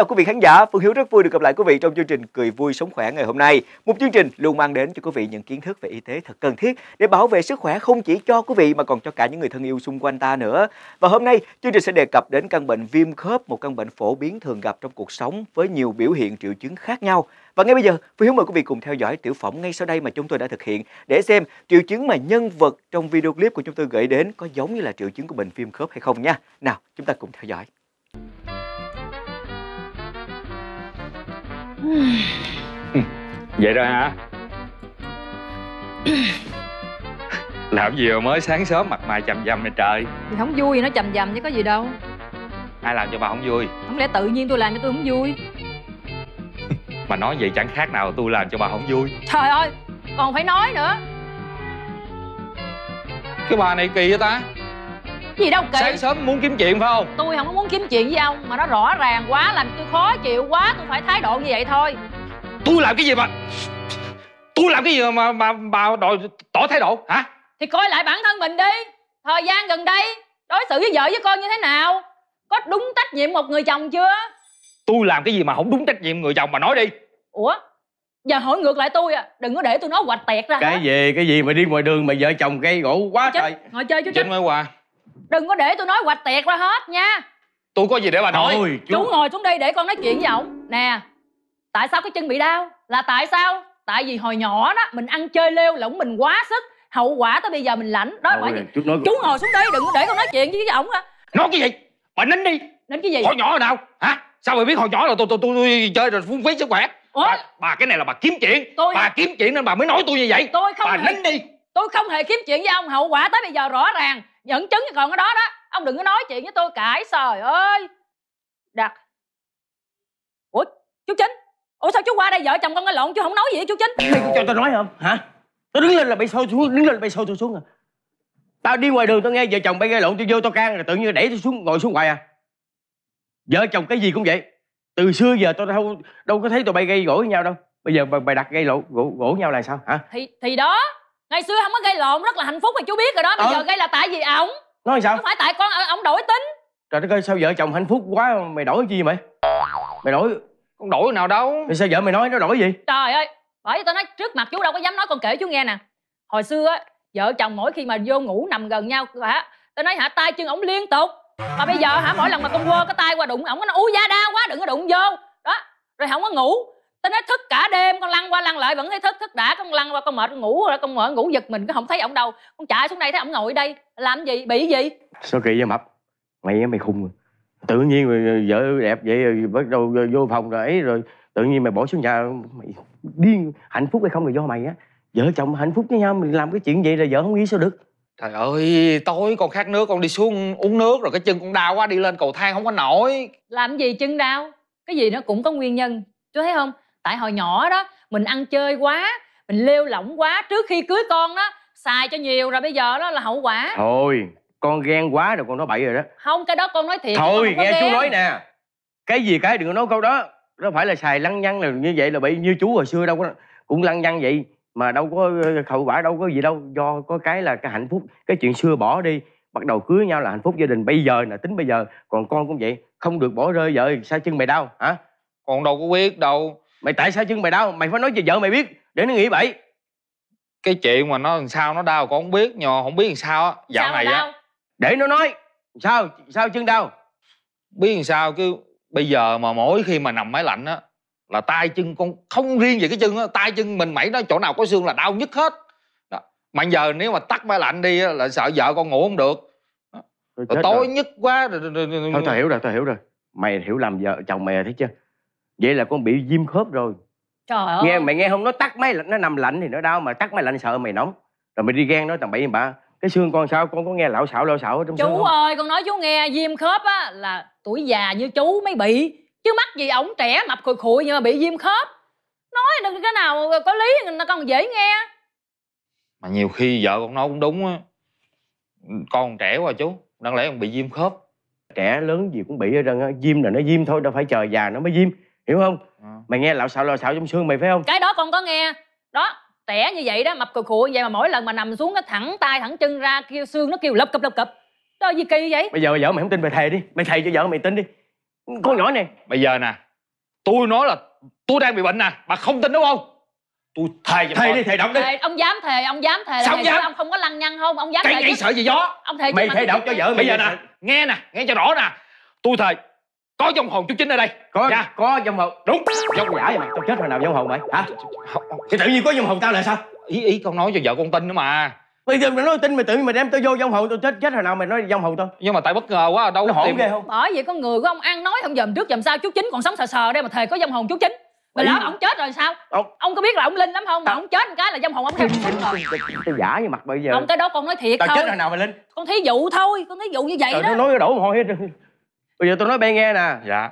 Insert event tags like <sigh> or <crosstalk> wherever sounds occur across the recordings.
chào quý vị khán giả. Phương Hiếu rất vui được gặp lại quý vị trong chương trình Cười vui sống khỏe ngày hôm nay. Một chương trình luôn mang đến cho quý vị những kiến thức về y tế thật cần thiết để bảo vệ sức khỏe không chỉ cho quý vị mà còn cho cả những người thân yêu xung quanh ta nữa. Và hôm nay chương trình sẽ đề cập đến căn bệnh viêm khớp, một căn bệnh phổ biến thường gặp trong cuộc sống với nhiều biểu hiện triệu chứng khác nhau. Và ngay bây giờ, Phương Hiếu mời quý vị cùng theo dõi tiểu phẩm ngay sau đây mà chúng tôi đã thực hiện để xem triệu chứng mà nhân vật trong video clip của chúng tôi gửi đến có giống như là triệu chứng của bệnh viêm khớp hay không nha. Nào, chúng ta cùng theo dõi. Vậy rồi hả Làm gì mà mới sáng sớm mặt mày chầm dầm này trời Thì không vui nó chầm dầm chứ có gì đâu Ai làm cho bà không vui Không lẽ tự nhiên tôi làm cho tôi không vui <laughs> Mà nói vậy chẳng khác nào tôi làm cho bà không vui Trời ơi còn phải nói nữa Cái bà này kỳ vậy ta gì đâu kỳ sáng sớm muốn kiếm chuyện phải không tôi không có muốn kiếm chuyện với ông mà nó rõ ràng quá làm tôi khó chịu quá tôi phải thái độ như vậy thôi tôi làm cái gì mà tôi làm cái gì mà mà bà đòi tỏ thái độ hả thì coi lại bản thân mình đi thời gian gần đây đối xử với vợ với con như thế nào có đúng trách nhiệm một người chồng chưa tôi làm cái gì mà không đúng trách nhiệm người chồng mà nói đi ủa giờ hỏi ngược lại tôi à đừng có để tôi nói hoạch tẹt ra cái hết. gì cái gì mà đi ngoài đường mà vợ chồng gây gỗ quá trời ngồi chơi chú chính mới qua đừng có để tôi nói hoạch tiệt ra hết nha tôi có gì để bà nói Ôi, chú... chú ngồi xuống đây để con nói chuyện với ông. nè tại sao cái chân bị đau là tại sao tại vì hồi nhỏ đó mình ăn chơi lêu lỏng mình quá sức hậu quả tới bây giờ mình lãnh đó Ôi, chú, nói... chú ngồi xuống đây đừng có để con nói chuyện với ông hả? nói cái gì bà nín đi nín cái gì hồi nhỏ ở đâu hả sao bà biết hồi nhỏ là tôi tôi tôi, tôi chơi rồi phung phí sức khỏe Ủa? bà, bà cái này là bà kiếm chuyện tôi bà kiếm chuyện nên bà mới nói tôi như vậy tôi không bà nín đi tôi không hề kiếm chuyện với ông hậu quả tới bây giờ rõ ràng dẫn chứng còn ở đó đó ông đừng có nói chuyện với tôi cãi trời ơi đặt ủa chú chính ủa sao chú qua đây vợ chồng con cái lộn chú không nói gì chú chính mày cho tao nói không hả tao đứng lên là bay sôi xuống đứng lên là bay sôi tôi xuống à tao đi ngoài đường tao nghe vợ chồng bay gây lộn tôi vô tao can là tự nhiên đẩy tôi xuống ngồi xuống ngoài à vợ chồng cái gì cũng vậy từ xưa giờ tôi đâu đâu có thấy tụi bay gây gỗ với nhau đâu bây giờ bày đặt gây lộn gỗ, gỗ nhau là sao hả thì thì đó ngày xưa không có gây lộn rất là hạnh phúc mà chú biết rồi đó bây ờ. giờ gây là tại vì ổng nói sao không phải tại con ổng đổi tính trời đất ơi sao vợ chồng hạnh phúc quá mày đổi cái gì mày mày đổi con đổi nào đâu mày sao vợ mày nói nó đổi gì trời ơi bởi vì tao nói trước mặt chú đâu có dám nói con kể chú nghe nè hồi xưa á vợ chồng mỗi khi mà vô ngủ nằm gần nhau hả tao nói hả tay chân ổng liên tục mà bây giờ hả mỗi lần mà con quơ cái tay qua đụng ổng nó u da đau quá đừng có đụng vô đó rồi không có ngủ tao nói thức cả đêm con lăn qua lăn lại vẫn thấy thức thức đã con lăn qua con mệt con ngủ rồi con mệt ngủ giật mình con không thấy ổng đâu con chạy xuống đây thấy ổng ngồi đây làm gì bị gì sao kỳ vậy mập mày mày khùng à. tự nhiên vợ đẹp vậy rồi bắt đầu vô phòng rồi ấy rồi tự nhiên mày bỏ xuống nhà mày điên hạnh phúc hay không là do mày á vợ chồng hạnh phúc với nhau mình làm cái chuyện vậy là vợ không nghĩ sao được trời ơi tối con khát nước con đi xuống uống nước rồi cái chân con đau quá đi lên cầu thang không có nổi làm gì chân đau cái gì nó cũng có nguyên nhân chú thấy không tại hồi nhỏ đó mình ăn chơi quá mình lêu lỏng quá trước khi cưới con đó xài cho nhiều rồi bây giờ đó là hậu quả thôi con ghen quá rồi con nói bậy rồi đó không cái đó con nói thiệt thôi nghe chú nói nè cái gì cái đừng có nói câu đó nó phải là xài lăng nhăng là như vậy là bị như chú hồi xưa đâu có cũng lăng nhăng vậy mà đâu có ờ, hậu quả đâu có gì đâu do có cái là cái hạnh phúc cái chuyện xưa bỏ đi bắt đầu cưới nhau là hạnh phúc gia đình bây giờ là tính bây giờ còn con cũng vậy không được bỏ rơi vợ sao chân mày đau hả còn đâu có biết đâu mày tại sao chân mày đau mày phải nói cho vợ mày biết để nó nghĩ bậy cái chuyện mà nó làm sao nó đau con không biết nhưng không biết làm sao á dạo sao này á để nó nói sao sao chân đau biết làm sao cứ bây giờ mà mỗi khi mà nằm máy lạnh á là tay chân con không riêng về cái chân á tay chân mình mẩy nó chỗ nào có xương là đau nhất hết đó. mà giờ nếu mà tắt máy lạnh đi á, là sợ vợ con ngủ không được rồi tối rồi. nhất quá thôi tao hiểu rồi tao hiểu rồi mày hiểu làm vợ chồng mày thấy chưa vậy là con bị viêm khớp rồi trời ơi nghe mày nghe không nó tắt máy nó nằm lạnh thì nó đau mà tắt máy lạnh sợ mày nóng rồi mày đi ghen nói tầm bậy bạ cái xương con sao con có nghe lão xạo lão xạo ở trong chú xương ơi con nói chú nghe viêm khớp á là tuổi già như chú mới bị chứ mắc gì ổng trẻ mập khùi khùi nhưng mà bị viêm khớp nói được cái nào có lý nó còn dễ nghe mà nhiều khi vợ con nói cũng đúng á con trẻ quá chú đáng lẽ con bị viêm khớp trẻ lớn gì cũng bị hết trơn á viêm là nó viêm thôi đâu phải chờ già nó mới viêm hiểu không à. mày nghe lạo xạo lạo xạo trong xương mày phải không cái đó con có nghe đó tẻ như vậy đó mập cùi khụ vậy mà mỗi lần mà nằm xuống nó thẳng tay thẳng chân ra kêu xương nó kêu lấp cập lấp cập đó gì kỳ vậy bây giờ vợ mày không tin mày thề đi mày thề cho vợ mày tin đi con ờ. nhỏ này bây giờ nè tôi nói là tôi đang bị bệnh nè bà không tin đúng không tôi thề thề con. đi thề động đi thề, ông dám thề ông dám thề sao ông dám ông không có lăng nhăng không ông dám cái thề sợ gì gió ông thề mày thề động cho vợ mày bây giờ nè nghe nè nghe cho rõ nè tôi thề có dòng hồn chú chính ở đây có nha. Dạ. có dòng hồn đúng dòng giả vậy mày tao chết hồi nào dòng hồn mày hả thì tự nhiên có dòng hồn tao là sao ý ý con nói cho vợ con tin nữa mà bây giờ mày nói tin mày tự nhiên mày đem tao vô dòng hồn tao chết chết hồi nào mày nói dòng hồn tao nhưng mà tại bất ngờ quá đâu nó hổn ghê không bởi vậy con người của ông ăn nói không dòm trước dòm sau chú chính còn sống sờ sờ đây mà thề có dòng hồn chú chính mày lỡ ông chết rồi sao ông, ông có biết là ông linh lắm không mà ông chết một cái là dòng hồn ông theo rồi tôi giả như mặt bây giờ ông tới đó con nói thiệt tao thôi chết hồi nào mày linh con thí dụ thôi con thí dụ như vậy đó nói đổ mồ hết bây giờ tôi nói bay nghe nè dạ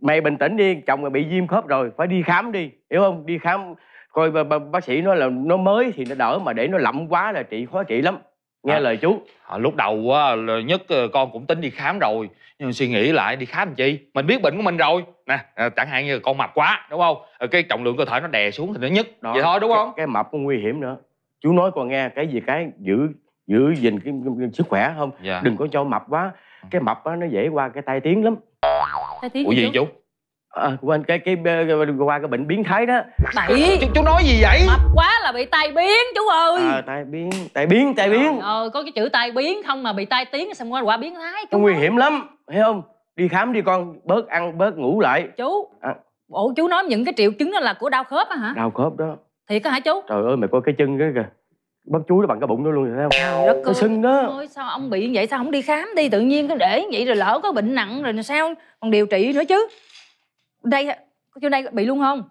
mày bình tĩnh đi chồng mày bị viêm khớp rồi phải đi khám đi hiểu không đi khám coi b- b- bác sĩ nói là nó mới thì nó đỡ mà để nó lậm quá là trị khó trị lắm nghe à, lời chú à, lúc đầu á nhất ờ, con cũng tính đi khám rồi nhưng suy nghĩ lại đi khám làm chi mình biết bệnh của mình rồi nè à, chẳng hạn như con mập quá đúng không à, cái trọng lượng cơ thể nó đè xuống thì nó nhất Đó, vậy thôi đúng cái, không cái mập cũng nguy hiểm nữa chú nói con nghe cái gì cái giữ giữ gìn cái, cái, cái sức khỏe không dạ. đừng có cho mập quá cái mập á nó dễ qua cái tai tiếng lắm tai tiếng ủa gì chú à, quên cái cái, cái qua cái bệnh biến thái đó bậy chú, chú nói gì vậy mập quá là bị tai biến chú ơi à, tai biến tai biến tai biến ờ, có cái chữ tai biến không mà bị tai tiếng xong qua qua biến thái chú nguy hiểm lắm thấy không đi khám đi con bớt ăn bớt ngủ lại chú à. ủa chú nói những cái triệu chứng đó là của đau khớp á hả đau khớp đó thiệt có hả chú trời ơi mày coi cái chân cái kìa bắp chuối nó bằng cái bụng nó luôn rồi thấy không đất nó sưng đó ơi, sao ông bị vậy sao không đi khám đi tự nhiên cứ để vậy rồi lỡ có bệnh nặng rồi sao còn điều trị nữa chứ đây chỗ đây bị luôn không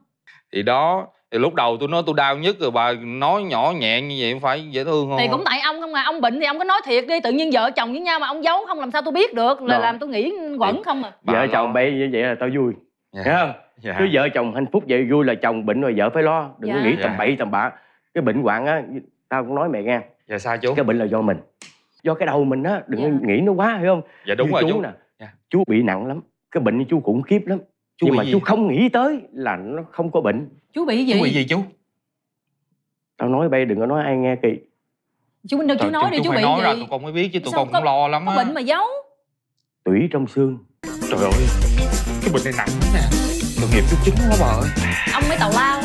thì đó thì lúc đầu tôi nói tôi đau nhất rồi bà nói nhỏ nhẹ như vậy phải dễ thương không thì à? cũng tại ông không à? ông bệnh thì ông có nói thiệt đi tự nhiên vợ chồng với nhau mà ông giấu không làm sao tôi biết được là Đâu. làm tôi nghĩ quẩn không à vợ lo. chồng bị như vậy là tao vui dạ. thấy không dạ. cứ vợ chồng hạnh phúc vậy vui là chồng bệnh rồi vợ phải lo đừng dạ. có nghĩ tầm dạ. bậy tầm bạ cái bệnh hoạn á tao cũng nói mẹ nghe dạ sao chú cái bệnh là do mình do cái đầu mình á đừng dạ. nghĩ nó quá hiểu không dạ đúng Như rồi chú, chú nè dạ. chú bị nặng lắm cái bệnh chú khủng khiếp lắm chú nhưng mà gì? chú không nghĩ tới là nó không có bệnh chú bị gì chú bị gì chú tao nói bây đừng có nói ai nghe kỳ chú minh đừng chú nói đi chú, chú bị nói gì ra, tụi con mới biết chứ tụi Sao con cũng lo lắm á bệnh mà giấu tủy trong xương trời ơi cái bệnh này nặng lắm nè tội nghiệp chú chính quá bà ơi ông mới tào lao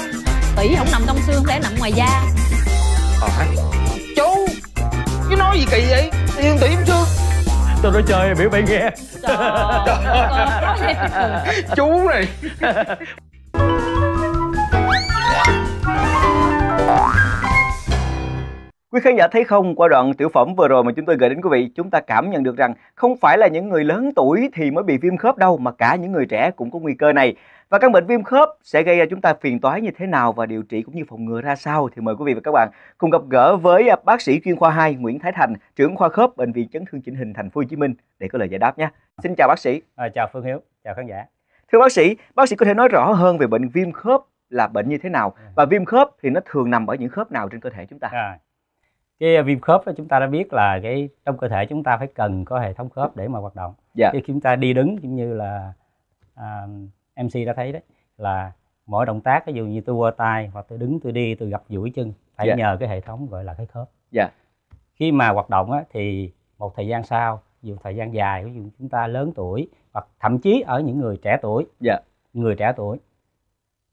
tủy không nằm trong xương thế nằm ngoài da hả chú chú nói gì kỳ vậy yên tỉ chưa tôi nói chơi biểu mày nghe trời ơi, chú này Quý khán giả thấy không, qua đoạn tiểu phẩm vừa rồi mà chúng tôi gửi đến quý vị, chúng ta cảm nhận được rằng không phải là những người lớn tuổi thì mới bị viêm khớp đâu mà cả những người trẻ cũng có nguy cơ này. Và căn bệnh viêm khớp sẽ gây ra chúng ta phiền toái như thế nào và điều trị cũng như phòng ngừa ra sao thì mời quý vị và các bạn cùng gặp gỡ với à, bác sĩ chuyên khoa 2 Nguyễn Thái Thành, trưởng khoa khớp bệnh viện chấn thương chỉnh hình thành phố Hồ Chí Minh để có lời giải đáp nhé. Xin chào bác sĩ. À, chào Phương Hiếu, chào khán giả. Thưa bác sĩ, bác sĩ có thể nói rõ hơn về bệnh viêm khớp là bệnh như thế nào ừ. và viêm khớp thì nó thường nằm ở những khớp nào trên cơ thể chúng ta? À, cái ờ, viêm khớp chúng ta đã biết là cái trong cơ thể chúng ta phải cần có hệ thống khớp để mà hoạt động dạ. khi chúng ta đi đứng cũng như là uh, à, mc đã thấy đấy là mỗi động tác ví dụ như tôi quơ tay hoặc tôi đứng tôi đi tôi gặp duỗi chân phải yeah. Dạ. nhờ cái hệ thống gọi là cái khớp yeah. Dạ. khi mà hoạt động á, thì một thời gian sau dù thời gian dài ví dụ chúng ta lớn tuổi hoặc thậm chí ở những người trẻ tuổi yeah. Dạ. người trẻ tuổi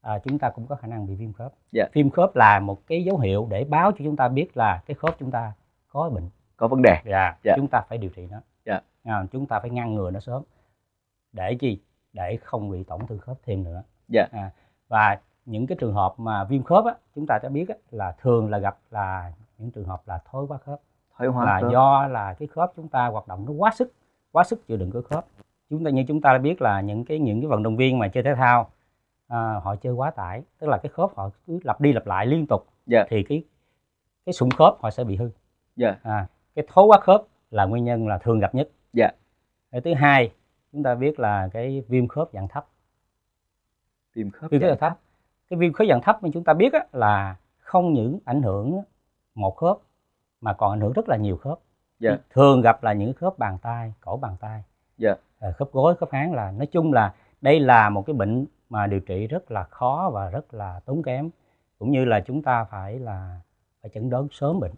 à, chúng ta cũng có khả năng bị viêm khớp yeah. Dạ. viêm khớp là một cái dấu hiệu để báo cho chúng ta biết là cái khớp chúng ta có bệnh có vấn đề Dạ. Yeah. Dạ. chúng ta phải điều trị nó yeah. Dạ. à, chúng ta phải ngăn ngừa nó sớm để gì để không bị tổn thương khớp thêm nữa yeah. à, và những cái trường hợp mà viêm khớp á, chúng ta đã biết á, là thường là gặp là những trường hợp là thối quá khớp thối hóa là khớp. do là cái khớp chúng ta hoạt động nó quá sức quá sức chịu đựng của khớp chúng ta như chúng ta đã biết là những cái những cái vận động viên mà chơi thể thao à, họ chơi quá tải tức là cái khớp họ cứ lặp đi lặp lại liên tục yeah. Dạ. thì cái cái sụn khớp họ sẽ bị hư yeah. Dạ. à, cái thối quá khớp là nguyên nhân là thường gặp nhất yeah. Dạ. cái thứ hai chúng ta biết là cái viêm khớp dạng thấp viêm khớp viêm khớp dạng thấp cái viêm khớp dạng thấp mà chúng ta biết là không những ảnh hưởng một khớp mà còn ảnh hưởng rất là nhiều khớp yeah. thường gặp là những khớp bàn tay cổ bàn tay yeah. Ờ, khớp gối khớp háng là nói chung là đây là một cái bệnh mà điều trị rất là khó và rất là tốn kém cũng như là chúng ta phải là phải chẩn đoán sớm bệnh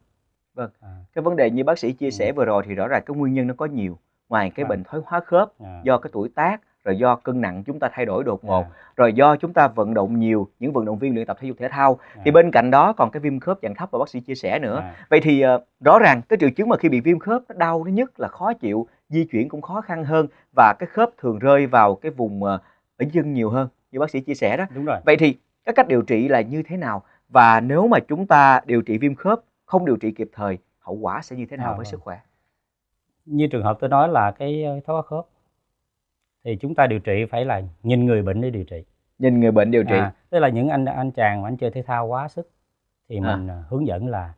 vâng à. cái vấn đề như bác sĩ chia ừ. sẻ vừa rồi thì rõ ràng cái nguyên nhân nó có nhiều ngoài cái à. bệnh thoái hóa khớp à. do cái tuổi tác rồi do cân nặng chúng ta thay đổi đột à. ngột à. rồi do chúng ta vận động nhiều những vận động viên luyện tập thể dục thể thao à. thì bên cạnh đó còn cái viêm khớp dạng thấp mà bác sĩ chia sẻ nữa à. vậy thì ờ, rõ ràng cái triệu chứng mà khi bị viêm khớp nó đau nó nhất là khó chịu di chuyển cũng khó khăn hơn và cái khớp thường rơi vào cái vùng uh, ở chân nhiều hơn như bác sĩ chia sẻ đó đúng rồi vậy thì các cách điều trị là như thế nào và nếu mà chúng ta điều trị viêm khớp không điều trị kịp thời hậu quả sẽ như thế nào à, với sức khỏe như trường hợp tôi nói là cái ờ, thoái hóa khớp thì chúng ta điều trị phải là nhìn người bệnh để điều trị nhìn người bệnh điều trị à, tức là những anh anh chàng mà anh chơi thể thao quá sức thì à. mình ờ, hướng dẫn là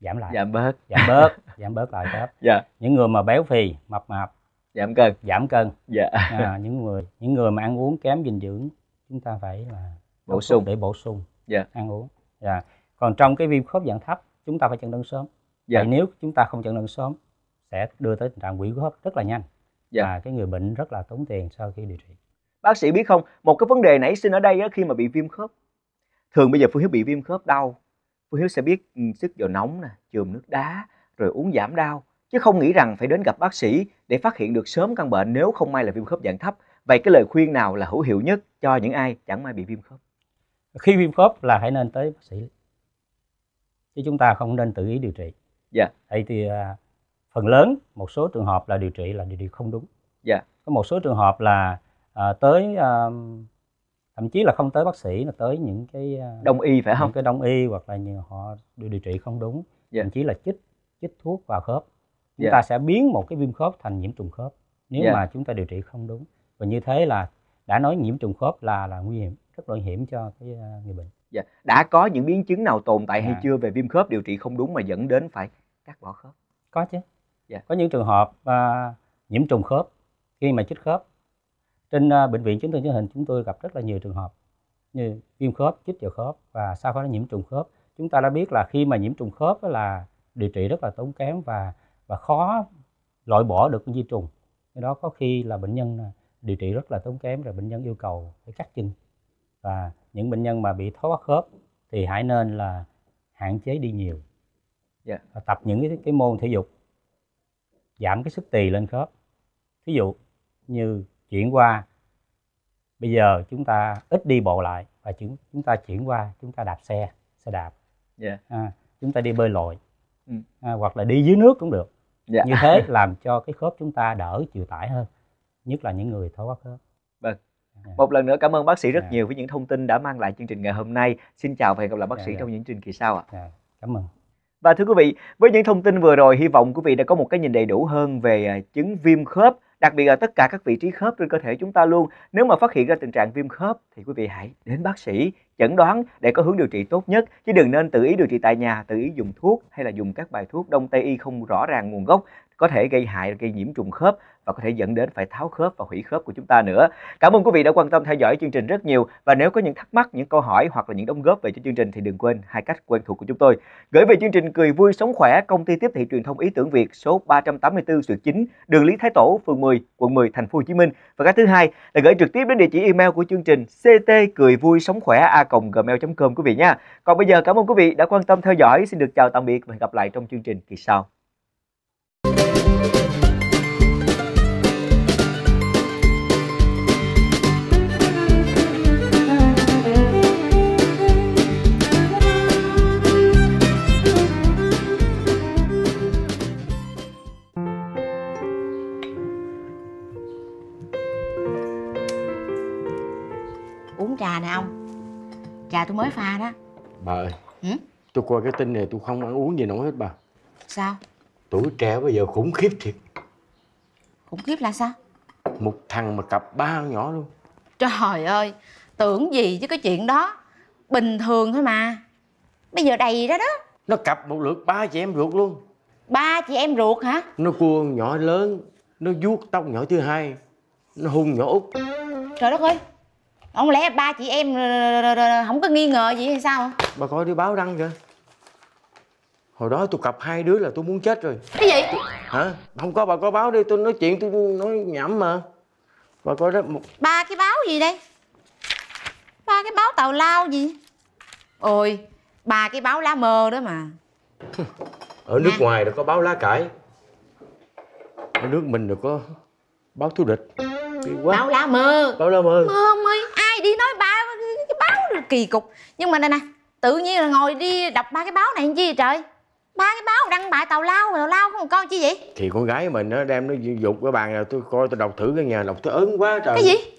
giảm lại giảm bớt giảm bớt giảm bớt lại khớp <laughs> dạ. những người mà béo phì mập mạp giảm cân giảm cân dạ. à, những người những người mà ăn uống kém dinh dưỡng chúng ta phải là bổ sung để bổ sung yeah. Dạ. ăn uống yeah. Dạ. còn trong cái viêm khớp dạng thấp chúng ta phải chẩn đoán sớm yeah. Dạ. Vậy nếu chúng ta không chẩn đoán sớm sẽ đưa tới tình trạng quỷ khớp rất là nhanh yeah. và cái người bệnh rất là tốn tiền sau khi điều trị bác sĩ biết không một cái vấn đề nảy sinh ở đây đó, khi mà bị viêm khớp thường bây giờ phương hiếu bị viêm khớp đau phương hiếu sẽ biết sức vào nóng nè chườm nước đá rồi uống giảm đau chứ không nghĩ rằng phải đến gặp bác sĩ để phát hiện được sớm căn bệnh nếu không may là viêm khớp dạng thấp vậy cái lời khuyên nào là hữu hiệu nhất cho những ai chẳng may bị viêm khớp khi viêm khớp là hãy nên tới bác sĩ chứ chúng ta không nên tự ý điều trị dạ vậy thì à, phần lớn một số trường hợp là điều trị là điều điều không đúng dạ có một số trường hợp là à, tới à, thậm chí là không tới bác sĩ là tới những cái à, đông y phải không cái đông y hoặc là nhiều họ điều, điều trị không đúng dạ. thậm chí là chích chích thuốc vào khớp chúng dạ. ta sẽ biến một cái viêm khớp thành nhiễm trùng khớp nếu dạ. mà chúng ta điều trị không đúng và như thế là đã nói nhiễm trùng khớp là là nguy hiểm rất nguy hiểm cho cái ờ, người bệnh dạ. đã có những biến chứng nào tồn tại dạ. hay chưa về viêm khớp điều trị không đúng mà dẫn đến phải cắt bỏ khớp có chứ dạ. có những trường hợp uh, nhiễm trùng khớp khi mà chích khớp trên uh, bệnh viện chúng tôi chỉnh hình chúng tôi gặp rất là nhiều trường hợp như viêm khớp chích vào khớp và sau đó nhiễm trùng khớp chúng ta đã biết là khi mà nhiễm trùng khớp là điều trị rất là tốn kém và và khó loại bỏ được vi trùng cái đó có khi là bệnh nhân điều trị rất là tốn kém rồi bệnh nhân yêu cầu phải cắt chân và những bệnh nhân mà bị thoát khớp thì hãy nên là hạn chế đi nhiều yeah. Dạ. và tập những cái, cái môn thể dục giảm cái sức tỳ lên khớp ví dụ như chuyển qua bây giờ chúng ta ít đi bộ lại và chúng chúng ta chuyển qua chúng ta đạp xe xe đạp yeah. Dạ. à, chúng ta đi bơi lội ừ. à, hoặc là đi dưới nước cũng được yeah. Dạ. như thế làm cho cái khớp chúng ta đỡ chịu tải hơn nhất là những người thói quá khớp vâng dạ. một lần nữa cảm ơn bác sĩ rất yeah. Dạ. nhiều với những thông tin đã mang lại chương trình ngày hôm nay xin chào và hẹn gặp lại bác yeah, dạ, sĩ yeah. trong những chương trình kỳ sau ạ yeah. cảm ơn và thưa quý vị với những thông tin vừa rồi hy vọng quý vị đã có một cái nhìn đầy đủ hơn về à, chứng viêm khớp đặc biệt là tất cả các vị trí khớp trên cơ thể chúng ta luôn nếu mà phát hiện ra tình trạng viêm khớp thì quý vị hãy đến bác sĩ chẩn đoán để có hướng điều trị tốt nhất chứ đừng nên tự ý điều trị tại nhà tự ý dùng thuốc hay là dùng các bài thuốc đông tây y không rõ ràng nguồn gốc có thể gây hại gây nhiễm trùng khớp và có thể dẫn đến phải tháo khớp và hủy khớp của chúng ta nữa. Cảm ơn quý vị đã quan tâm theo dõi chương trình rất nhiều và nếu có những thắc mắc, những câu hỏi hoặc là những đóng góp về cho chương trình thì đừng quên hai cách quen thuộc của chúng tôi. Gửi về chương trình Cười vui sống khỏe, công ty tiếp thị truyền thông ý tưởng Việt số 384 Suyệt 9, đường Lý Thái Tổ, phường 10, quận 10, thành phố Hồ Chí Minh. Và cái thứ hai là gửi trực tiếp đến địa chỉ email của chương trình ct cười vui sống khỏe a gmail.com quý vị nha. Còn bây giờ cảm ơn quý vị đã quan tâm theo dõi. Xin được chào tạm biệt và hẹn gặp lại trong chương trình kỳ sau. tôi mới pha đó bà ơi ừ? tôi coi cái tin này tôi không ăn uống gì nổi hết bà sao tuổi trẻ bây giờ khủng khiếp thiệt khủng khiếp là sao một thằng mà cặp ba nhỏ luôn trời ơi tưởng gì chứ cái chuyện đó bình thường thôi mà bây giờ đầy ra đó nó cặp một lượt ba chị em ruột luôn ba chị em ruột hả nó cua nhỏ lớn nó vuốt tóc nhỏ thứ hai nó hung nhỏ út trời đất ơi không lẽ ba chị em không có nghi ngờ gì hay sao bà coi đi báo đăng kìa hồi đó tôi cặp hai đứa là tôi muốn chết rồi cái gì hả không có bà có báo đi tôi nói chuyện tôi nói nhảm mà bà coi đó một ba cái báo gì đây ba cái báo tàu lao gì ôi ba cái báo lá mơ đó mà <laughs> ở nước Nà. ngoài đã có báo lá cải ở nước mình đã có báo thú địch quá. báo lá mơ báo lá mơ mơ không ơi kỳ cục nhưng mà đây nè tự nhiên là ngồi đi đọc ba cái báo này làm chi vậy trời ba cái báo đăng bài tàu lao tàu lao không con chi vậy thì con gái mình nó đem nó dục cái bàn là tôi coi tôi đọc thử cái nhà đọc tôi ớn quá trời cái gì